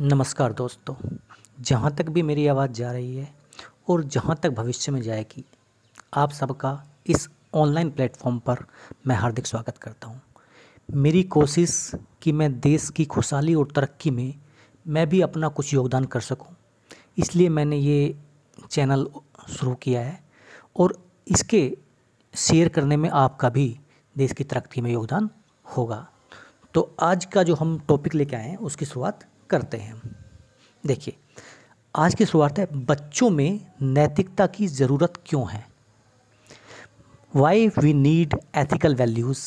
नमस्कार दोस्तों जहाँ तक भी मेरी आवाज़ जा रही है और जहाँ तक भविष्य में जाएगी आप सबका इस ऑनलाइन प्लेटफॉर्म पर मैं हार्दिक स्वागत करता हूँ मेरी कोशिश कि मैं देश की खुशहाली और तरक्की में मैं भी अपना कुछ योगदान कर सकूँ इसलिए मैंने ये चैनल शुरू किया है और इसके शेयर करने में आपका भी देश की तरक्की में योगदान होगा तो आज का जो हम टॉपिक लेके आए हैं उसकी शुरुआत करते हैं देखिए आज की शुरुआत है बच्चों में नैतिकता की ज़रूरत क्यों है why we need ethical values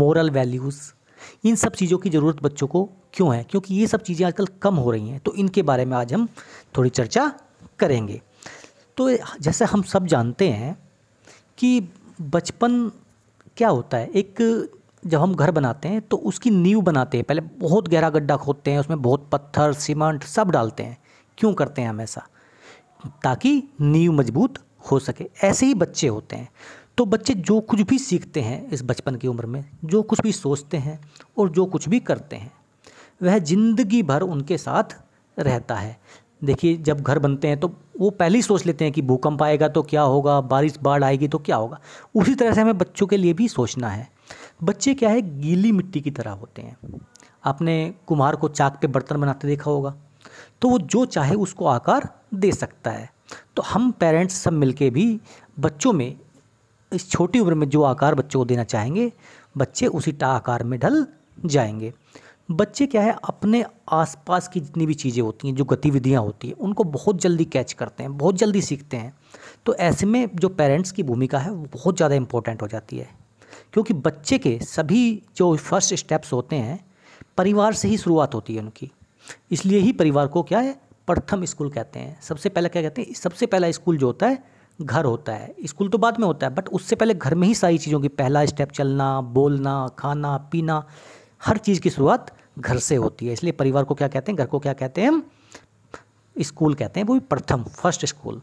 moral values इन सब चीज़ों की ज़रूरत बच्चों को क्यों है क्योंकि ये सब चीज़ें आजकल कम हो रही हैं तो इनके बारे में आज हम थोड़ी चर्चा करेंगे तो जैसे हम सब जानते हैं कि बचपन क्या होता है एक जब हम घर बनाते हैं तो उसकी नींव बनाते हैं पहले बहुत गहरा गड्ढा खोदते हैं उसमें बहुत पत्थर सीमेंट सब डालते हैं क्यों करते हैं हम ऐसा ताकि नींव मजबूत हो सके ऐसे ही बच्चे होते हैं तो बच्चे जो कुछ भी सीखते हैं इस बचपन की उम्र में जो कुछ भी सोचते हैं और जो कुछ भी करते हैं वह ज़िंदगी भर उनके साथ रहता है देखिए जब घर बनते हैं तो वो पहले ही सोच लेते हैं कि भूकंप आएगा तो क्या होगा बारिश बाढ़ आएगी तो क्या होगा उसी तरह से हमें बच्चों के लिए भी सोचना है बच्चे क्या है गीली मिट्टी की तरह होते हैं आपने कुम्हार को चाक पे बर्तन बनाते देखा होगा तो वो जो चाहे उसको आकार दे सकता है तो हम पेरेंट्स सब मिलके भी बच्चों में इस छोटी उम्र में जो आकार बच्चों को देना चाहेंगे बच्चे उसी टा आकार में ढल जाएंगे बच्चे क्या है अपने आसपास की जितनी भी चीज़ें होती हैं जो गतिविधियाँ होती हैं उनको बहुत जल्दी कैच करते हैं बहुत जल्दी सीखते हैं तो ऐसे में जो पेरेंट्स की भूमिका है वो बहुत ज़्यादा इम्पोर्टेंट हो जाती है क्योंकि बच्चे के सभी जो फर्स्ट स्टेप्स होते हैं परिवार से ही शुरुआत होती है उनकी इसलिए ही परिवार को क्या है प्रथम स्कूल कहते हैं सबसे पहले क्या कहते हैं सबसे पहला स्कूल जो होता है घर होता है स्कूल तो बाद में होता है बट उससे पहले घर में ही सारी चीज़ों की पहला स्टेप चलना बोलना खाना पीना हर चीज़ की शुरुआत घर से होती है इसलिए परिवार को क्या कहते हैं घर को क्या कहते हैं हम स्कूल कहते हैं वो भी प्रथम फर्स्ट स्कूल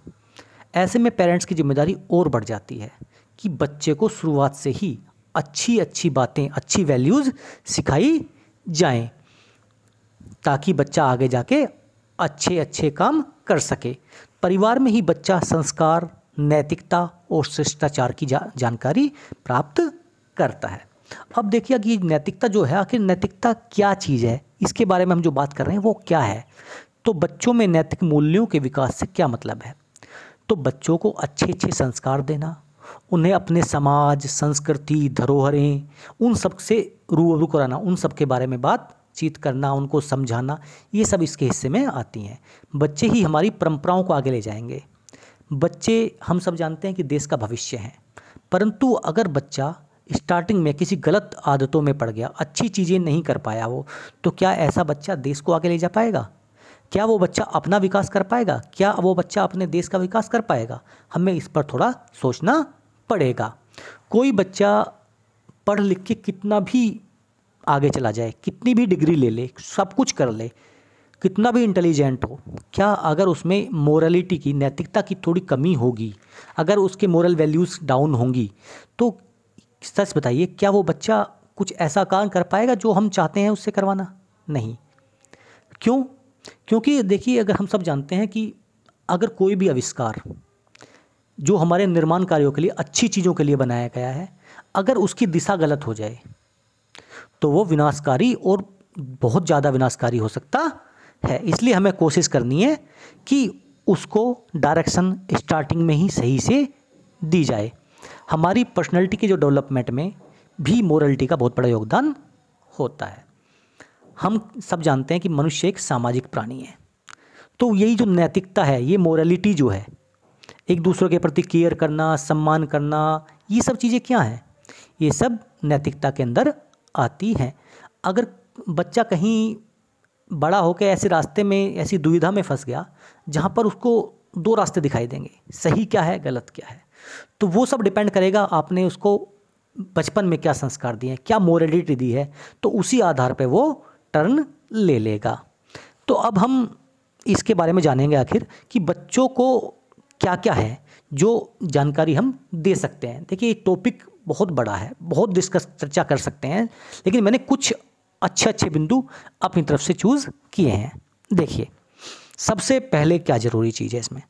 ऐसे में पेरेंट्स की जिम्मेदारी और बढ़ जाती है कि बच्चे को शुरुआत से ही अच्छी अच्छी बातें अच्छी वैल्यूज़ सिखाई जाएं ताकि बच्चा आगे जाके अच्छे अच्छे काम कर सके परिवार में ही बच्चा संस्कार नैतिकता और शिष्टाचार की जा, जानकारी प्राप्त करता है अब देखिए कि नैतिकता जो है आखिर नैतिकता क्या चीज़ है इसके बारे में हम जो बात कर रहे हैं वो क्या है तो बच्चों में नैतिक मूल्यों के विकास से क्या मतलब है तो बच्चों को अच्छे अच्छे संस्कार देना उन्हें अपने समाज संस्कृति धरोहरें उन सब से रूबरू कराना उन सब के बारे में बातचीत करना उनको समझाना ये सब इसके हिस्से में आती हैं बच्चे ही हमारी परंपराओं को आगे ले जाएंगे बच्चे हम सब जानते हैं कि देश का भविष्य हैं परंतु अगर बच्चा स्टार्टिंग में किसी गलत आदतों में पड़ गया अच्छी चीज़ें नहीं कर पाया वो तो क्या ऐसा बच्चा देश को आगे ले जा पाएगा क्या वो बच्चा अपना विकास कर पाएगा क्या वो बच्चा अपने देश का विकास कर पाएगा हमें इस पर थोड़ा सोचना पढ़ेगा कोई बच्चा पढ़ लिख के कितना भी आगे चला जाए कितनी भी डिग्री ले ले सब कुछ कर ले कितना भी इंटेलिजेंट हो क्या अगर उसमें मोरलिटी की नैतिकता की थोड़ी कमी होगी अगर उसके मोरल वैल्यूज़ डाउन होंगी तो सच बताइए क्या वो बच्चा कुछ ऐसा काम कर पाएगा जो हम चाहते हैं उससे करवाना नहीं क्यों क्योंकि देखिए अगर हम सब जानते हैं कि अगर कोई भी आविष्कार जो हमारे निर्माण कार्यों के लिए अच्छी चीज़ों के लिए बनाया गया है अगर उसकी दिशा गलत हो जाए तो वो विनाशकारी और बहुत ज़्यादा विनाशकारी हो सकता है इसलिए हमें कोशिश करनी है कि उसको डायरेक्शन स्टार्टिंग में ही सही से दी जाए हमारी पर्सनैलिटी के जो डेवलपमेंट में भी मोरलिटी का बहुत बड़ा योगदान होता है हम सब जानते हैं कि मनुष्य एक सामाजिक प्राणी है तो यही जो नैतिकता है ये मोरलिटी जो है एक दूसरे के प्रति केयर करना सम्मान करना ये सब चीज़ें क्या हैं ये सब नैतिकता के अंदर आती हैं अगर बच्चा कहीं बड़ा होकर ऐसे रास्ते में ऐसी दुविधा में फंस गया जहाँ पर उसको दो रास्ते दिखाई देंगे सही क्या है गलत क्या है तो वो सब डिपेंड करेगा आपने उसको बचपन में क्या संस्कार दिए हैं क्या मोरलिटी दी है तो उसी आधार पर वो टर्न ले लेगा तो अब हम इसके बारे में जानेंगे आखिर कि बच्चों को क्या क्या है जो जानकारी हम दे सकते हैं देखिए टॉपिक बहुत बड़ा है बहुत डिस्कस चर्चा कर सकते हैं लेकिन मैंने कुछ अच्छे अच्छे बिंदु अपनी तरफ से चूज़ किए हैं देखिए सबसे पहले क्या ज़रूरी चीज़ है इसमें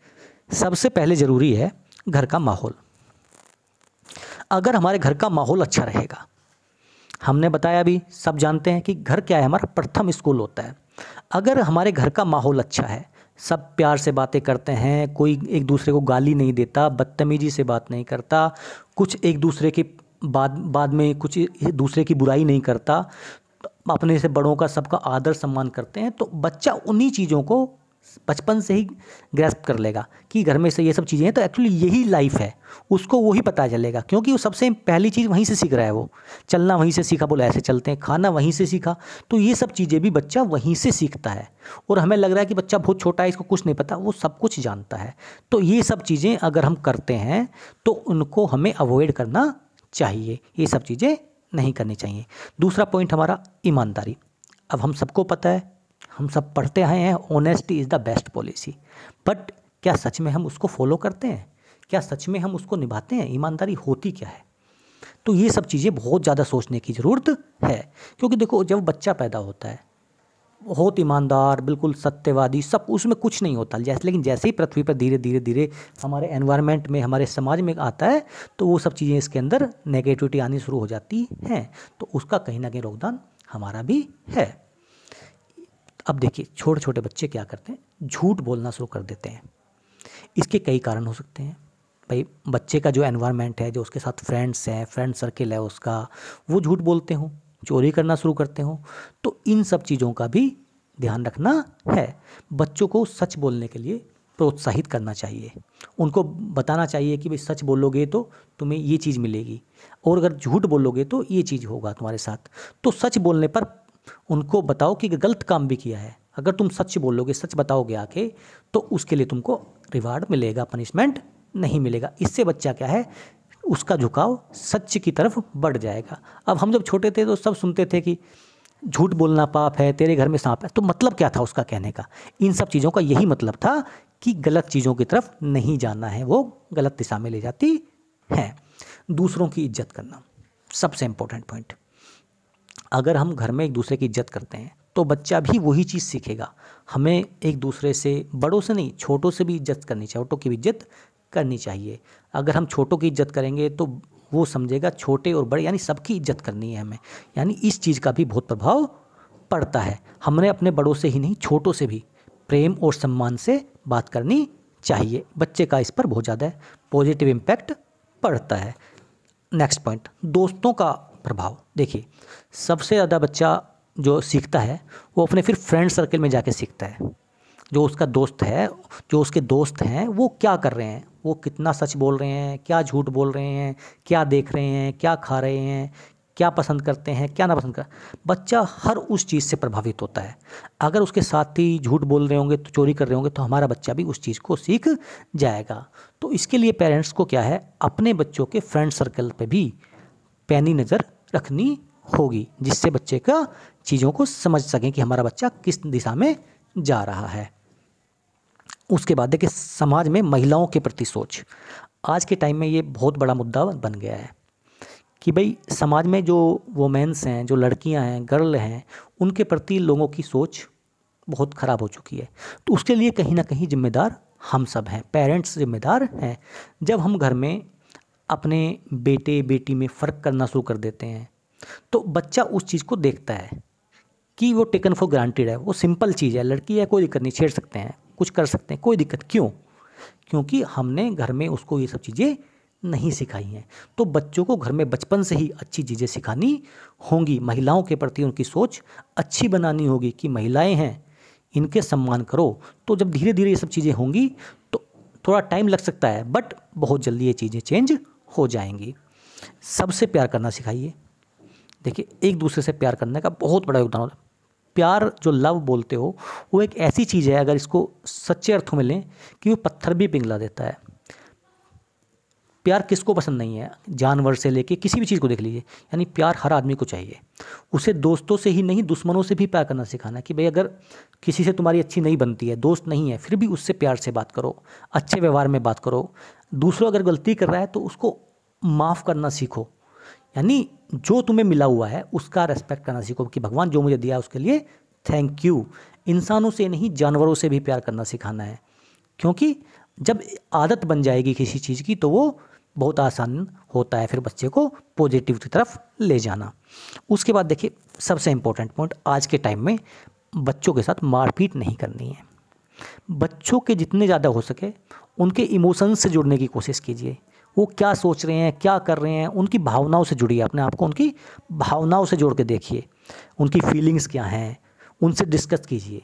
सबसे पहले ज़रूरी है घर का माहौल अगर हमारे घर का माहौल अच्छा रहेगा हमने बताया भी सब जानते हैं कि घर क्या है हमारा प्रथम स्कूल होता है अगर हमारे घर का माहौल अच्छा है सब प्यार से बातें करते हैं कोई एक दूसरे को गाली नहीं देता बदतमीजी से बात नहीं करता कुछ एक दूसरे के बाद बाद में कुछ दूसरे की बुराई नहीं करता अपने से बड़ों का सबका आदर सम्मान करते हैं तो बच्चा उन्हीं चीज़ों को बचपन से ही ग्रेस्प कर लेगा कि घर में से ये सब चीज़ें हैं तो एक्चुअली यही लाइफ है उसको वही पता चलेगा क्योंकि वो सबसे पहली चीज़ वहीं से सीख रहा है वो चलना वहीं से सीखा बोला ऐसे चलते हैं खाना वहीं से सीखा तो ये सब चीज़ें भी बच्चा वहीं से सीखता है और हमें लग रहा है कि बच्चा बहुत छोटा है इसको कुछ नहीं पता वो सब कुछ जानता है तो ये सब चीज़ें अगर हम करते हैं तो उनको हमें अवॉइड करना चाहिए ये सब चीज़ें नहीं करनी चाहिए दूसरा पॉइंट हमारा ईमानदारी अब हम सबको पता है हम सब पढ़ते आए हैं honesty is the best policy but क्या सच में हम उसको फॉलो करते हैं क्या सच में हम उसको निभाते हैं ईमानदारी होती क्या है तो ये सब चीज़ें बहुत ज़्यादा सोचने की ज़रूरत है क्योंकि देखो जब बच्चा पैदा होता है बहुत ईमानदार बिल्कुल सत्यवादी सब उसमें कुछ नहीं होता जैसे लेकिन जैसे ही पृथ्वी पर धीरे धीरे धीरे हमारे एनवायरनमेंट में हमारे समाज में आता है तो वो सब चीज़ें इसके अंदर नेगेटिविटी आनी शुरू हो जाती हैं तो उसका कहीं ना कहीं योगदान हमारा भी है अब देखिए छोटे छोटे बच्चे क्या करते हैं झूठ बोलना शुरू कर देते हैं इसके कई कारण हो सकते हैं भाई बच्चे का जो एनवायरनमेंट है जो उसके साथ फ्रेंड्स हैं फ्रेंड सर्किल है उसका वो झूठ बोलते हों चोरी करना शुरू करते हों तो इन सब चीज़ों का भी ध्यान रखना है बच्चों को सच बोलने के लिए प्रोत्साहित करना चाहिए उनको बताना चाहिए कि भाई सच बोलोगे तो तुम्हें ये चीज़ मिलेगी और अगर झूठ बोलोगे तो ये चीज़ होगा तुम्हारे साथ तो सच बोलने पर उनको बताओ कि गलत काम भी किया है अगर तुम सच बोलोगे सच बताओगे आके तो उसके लिए तुमको रिवार्ड मिलेगा पनिशमेंट नहीं मिलेगा इससे बच्चा क्या है उसका झुकाव सच की तरफ बढ़ जाएगा अब हम जब छोटे थे तो सब सुनते थे कि झूठ बोलना पाप है तेरे घर में सांप है तो मतलब क्या था उसका कहने का इन सब चीज़ों का यही मतलब था कि गलत चीज़ों की तरफ नहीं जाना है वो गलत दिशा में ले जाती है दूसरों की इज्जत करना सबसे इम्पोर्टेंट पॉइंट अगर हम घर में एक दूसरे की इज्जत करते हैं तो बच्चा भी वही चीज़ सीखेगा हमें एक दूसरे से बड़ों से नहीं छोटों से भी इज्जत करनी चाहिए छोटों की भी इज्जत करनी चाहिए अगर हम छोटों की इज्जत करेंगे तो वो समझेगा छोटे और बड़े यानी सबकी इज्जत करनी है हमें यानी इस चीज़ का भी बहुत प्रभाव पड़ता है हमने अपने बड़ों से ही नहीं छोटों से भी प्रेम और सम्मान से बात करनी चाहिए बच्चे का इस पर बहुत ज़्यादा पॉजिटिव इम्पैक्ट पड़ता है नेक्स्ट पॉइंट दोस्तों का प्रभाव देखिए सबसे ज़्यादा बच्चा जो सीखता है वो अपने फिर फ्रेंड सर्कल में जाके सीखता है जो उसका दोस्त है जो उसके दोस्त हैं वो क्या कर रहे हैं वो कितना सच बोल रहे हैं क्या झूठ बोल रहे हैं क्या देख रहे हैं क्या खा रहे हैं क्या पसंद करते हैं क्या ना पसंद कर बच्चा हर उस चीज़ से प्रभावित होता है अगर उसके साथी झूठ बोल रहे होंगे तो चोरी कर रहे होंगे तो हमारा बच्चा भी उस चीज़ को सीख जाएगा तो इसके लिए पेरेंट्स को क्या है अपने बच्चों के फ्रेंड सर्कल पर भी पैनी नज़र रखनी होगी जिससे बच्चे का चीज़ों को समझ सकें कि हमारा बच्चा किस दिशा में जा रहा है उसके बाद देखिए समाज में महिलाओं के प्रति सोच आज के टाइम में ये बहुत बड़ा मुद्दा बन गया है कि भाई समाज में जो वोमेंस हैं जो लड़कियां हैं गर्ल हैं उनके प्रति लोगों की सोच बहुत ख़राब हो चुकी है तो उसके लिए कहीं ना कहीं जिम्मेदार हम सब हैं पेरेंट्स जिम्मेदार हैं जब हम घर में अपने बेटे बेटी में फ़र्क करना शुरू कर देते हैं तो बच्चा उस चीज़ को देखता है कि वो टेकन फॉर ग्रांटेड है वो सिंपल चीज़ है लड़की है कोई दिक्कत नहीं छेड़ सकते हैं कुछ कर सकते हैं कोई दिक्कत क्यों क्योंकि हमने घर में उसको ये सब चीज़ें नहीं सिखाई हैं तो बच्चों को घर में बचपन से ही अच्छी चीज़ें सिखानी होंगी महिलाओं के प्रति उनकी सोच अच्छी बनानी होगी कि महिलाएं हैं इनके सम्मान करो तो जब धीरे धीरे ये सब चीज़ें होंगी तो थोड़ा टाइम लग सकता है बट बहुत जल्दी ये चीज़ें चेंज हो जाएंगे सबसे प्यार करना सिखाइए देखिए एक दूसरे से प्यार करने का बहुत बड़ा योगदान होता है प्यार जो लव बोलते हो वो एक ऐसी चीज़ है अगर इसको सच्चे अर्थों में लें कि वो पत्थर भी पिघला देता है प्यार किसको पसंद नहीं है जानवर से लेके किसी भी चीज़ को देख लीजिए यानी प्यार हर आदमी को चाहिए उसे दोस्तों से ही नहीं दुश्मनों से भी प्यार करना सिखाना कि भाई अगर किसी से तुम्हारी अच्छी नहीं बनती है दोस्त नहीं है फिर भी उससे प्यार से बात करो अच्छे व्यवहार में बात करो दूसरा अगर गलती कर रहा है तो उसको माफ़ करना सीखो यानी जो तुम्हें मिला हुआ है उसका रेस्पेक्ट करना सीखो कि भगवान जो मुझे दिया उसके लिए थैंक यू इंसानों से नहीं जानवरों से भी प्यार करना सिखाना है क्योंकि जब आदत बन जाएगी किसी चीज़ की तो वो बहुत आसान होता है फिर बच्चे को पॉजिटिव की तरफ ले जाना उसके बाद देखिए सबसे इम्पोर्टेंट पॉइंट आज के टाइम में बच्चों के साथ मारपीट नहीं करनी है बच्चों के जितने ज़्यादा हो सके उनके इमोशंस से जुड़ने की कोशिश कीजिए वो क्या सोच रहे हैं क्या कर रहे हैं उनकी भावनाओं से जुड़िए अपने आप को उनकी भावनाओं से जोड़ के देखिए उनकी फीलिंग्स क्या हैं उनसे डिस्कस कीजिए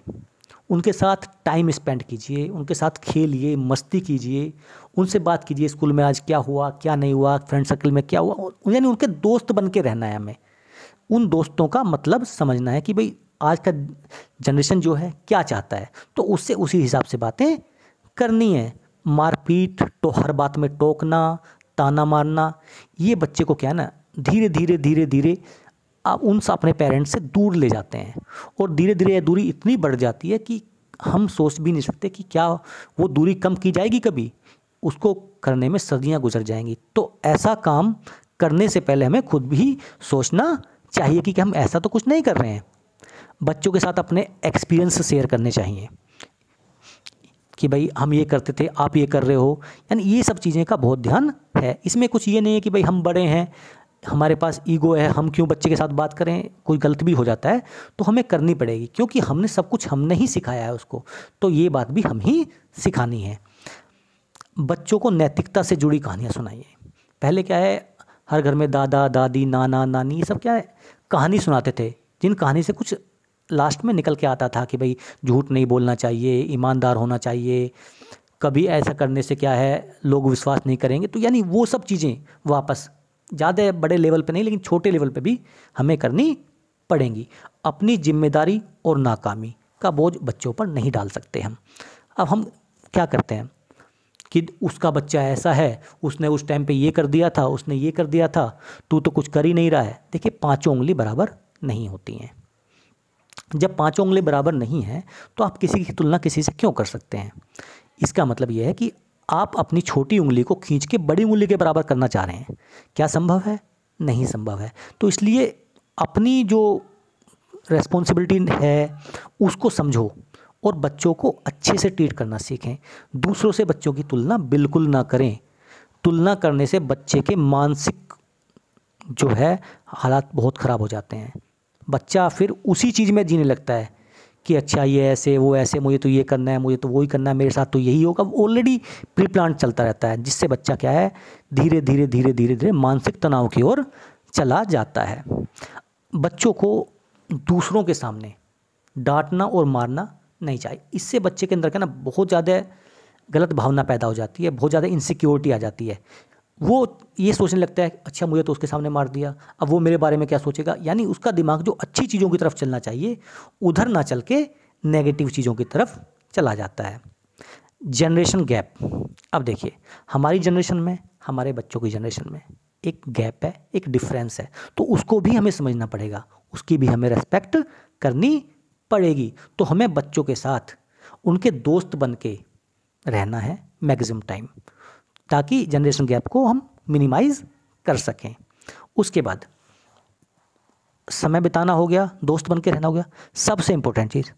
उनके साथ टाइम स्पेंड कीजिए उनके साथ खेलिए मस्ती कीजिए उनसे बात कीजिए स्कूल में आज क्या हुआ क्या नहीं हुआ फ्रेंड सर्कल में क्या हुआ यानी उनके दोस्त बन के रहना है हमें उन दोस्तों का मतलब समझना है कि भाई आज का जनरेशन जो है क्या चाहता है तो उससे उसी हिसाब से बातें करनी है मारपीट तो हर बात में टोकना ताना मारना ये बच्चे को क्या ना धीरे धीरे धीरे धीरे आप उन अपने पेरेंट्स से दूर ले जाते हैं और धीरे धीरे यह दूरी इतनी बढ़ जाती है कि हम सोच भी नहीं सकते कि क्या वो दूरी कम की जाएगी कभी उसको करने में सदियाँ गुजर जाएंगी तो ऐसा काम करने से पहले हमें खुद भी सोचना चाहिए कि, कि हम ऐसा तो कुछ नहीं कर रहे हैं बच्चों के साथ अपने एक्सपीरियंस शेयर करने चाहिए कि भाई हम ये करते थे आप ये कर रहे हो यानी ये सब चीज़ें का बहुत ध्यान है इसमें कुछ ये नहीं है कि भाई हम बड़े हैं हमारे पास ईगो है हम क्यों बच्चे के साथ बात करें कोई गलत भी हो जाता है तो हमें करनी पड़ेगी क्योंकि हमने सब कुछ हमने ही सिखाया है उसको तो ये बात भी हम ही सिखानी है बच्चों को नैतिकता से जुड़ी कहानियाँ सुनाइए पहले क्या है हर घर में दादा दादी नाना नानी ये सब क्या है कहानी सुनाते थे जिन कहानी से कुछ लास्ट में निकल के आता था कि भाई झूठ नहीं बोलना चाहिए ईमानदार होना चाहिए कभी ऐसा करने से क्या है लोग विश्वास नहीं करेंगे तो यानी वो सब चीज़ें वापस ज़्यादा बड़े लेवल पे नहीं लेकिन छोटे लेवल पे भी हमें करनी पड़ेंगी अपनी जिम्मेदारी और नाकामी का बोझ बच्चों पर नहीं डाल सकते हम अब हम क्या करते हैं कि उसका बच्चा ऐसा है उसने उस टाइम पे ये कर दिया था उसने ये कर दिया था तू तो कुछ कर ही नहीं रहा है देखिए पाँचों उंगली बराबर नहीं होती हैं जब पाँचों उंगली बराबर नहीं है तो आप किसी की तुलना किसी से क्यों कर सकते हैं इसका मतलब यह है कि आप अपनी छोटी उंगली को खींच के बड़ी उंगली के बराबर करना चाह रहे हैं क्या संभव है नहीं संभव है तो इसलिए अपनी जो रेस्पॉन्सिबिलिटी है उसको समझो और बच्चों को अच्छे से ट्रीट करना सीखें दूसरों से बच्चों की तुलना बिल्कुल ना करें तुलना करने से बच्चे के मानसिक जो है हालात बहुत ख़राब हो जाते हैं बच्चा फिर उसी चीज़ में जीने लगता है कि अच्छा ये ऐसे वो ऐसे मुझे तो ये करना है मुझे तो वही करना है मेरे साथ तो यही होगा ऑलरेडी प्री प्लान चलता रहता है जिससे बच्चा क्या है धीरे धीरे धीरे धीरे धीरे मानसिक तनाव की ओर चला जाता है बच्चों को दूसरों के सामने डांटना और मारना नहीं चाहिए इससे बच्चे के अंदर क्या ना बहुत ज़्यादा गलत भावना पैदा हो जाती है बहुत ज़्यादा इनसिक्योरिटी आ जाती है वो ये सोचने लगता है अच्छा मुझे तो उसके सामने मार दिया अब वो मेरे बारे में क्या सोचेगा यानी उसका दिमाग जो अच्छी चीज़ों की तरफ चलना चाहिए उधर ना चल के नेगेटिव चीज़ों की तरफ चला जाता है जनरेशन गैप अब देखिए हमारी जनरेशन में हमारे बच्चों की जनरेशन में एक गैप है एक डिफरेंस है तो उसको भी हमें समझना पड़ेगा उसकी भी हमें रेस्पेक्ट करनी पड़ेगी तो हमें बच्चों के साथ उनके दोस्त बन के रहना है मैगजिम टाइम ताकि जनरेशन गैप को हम मिनिमाइज कर सकें उसके बाद समय बिताना हो गया दोस्त बन के रहना हो गया सबसे इंपॉर्टेंट चीज़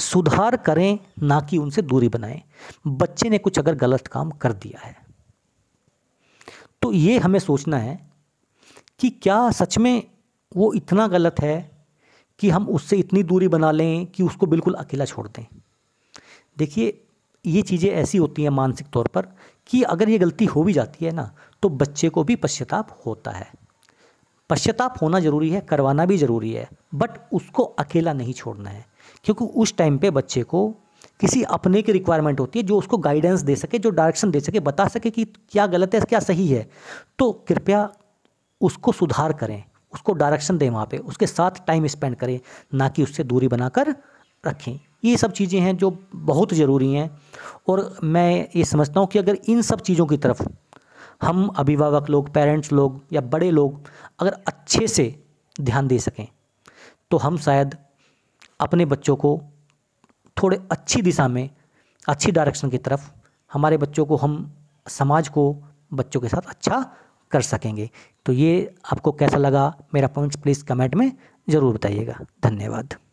सुधार करें ना कि उनसे दूरी बनाएं बच्चे ने कुछ अगर गलत काम कर दिया है तो ये हमें सोचना है कि क्या सच में वो इतना गलत है कि हम उससे इतनी दूरी बना लें कि उसको बिल्कुल अकेला छोड़ दें देखिए ये चीज़ें ऐसी होती हैं मानसिक तौर पर कि अगर ये गलती हो भी जाती है ना तो बच्चे को भी पश्चाताप होता है पश्चाताप होना ज़रूरी है करवाना भी ज़रूरी है बट उसको अकेला नहीं छोड़ना है क्योंकि उस टाइम पे बच्चे को किसी अपने की रिक्वायरमेंट होती है जो उसको गाइडेंस दे सके जो डायरेक्शन दे सके बता सके कि क्या गलत है क्या सही है तो कृपया उसको सुधार करें उसको डायरेक्शन दें वहाँ पे उसके साथ टाइम स्पेंड करें ना कि उससे दूरी बनाकर रखें ये सब चीज़ें हैं जो बहुत ज़रूरी हैं और मैं ये समझता हूँ कि अगर इन सब चीज़ों की तरफ हम अभिभावक लोग पेरेंट्स लोग या बड़े लोग अगर अच्छे से ध्यान दे सकें तो हम शायद अपने बच्चों को थोड़े अच्छी दिशा में अच्छी डायरेक्शन की तरफ हमारे बच्चों को हम समाज को बच्चों के साथ अच्छा कर सकेंगे तो ये आपको कैसा लगा मेरा पॉइंट्स प्लीज़ कमेंट में ज़रूर बताइएगा धन्यवाद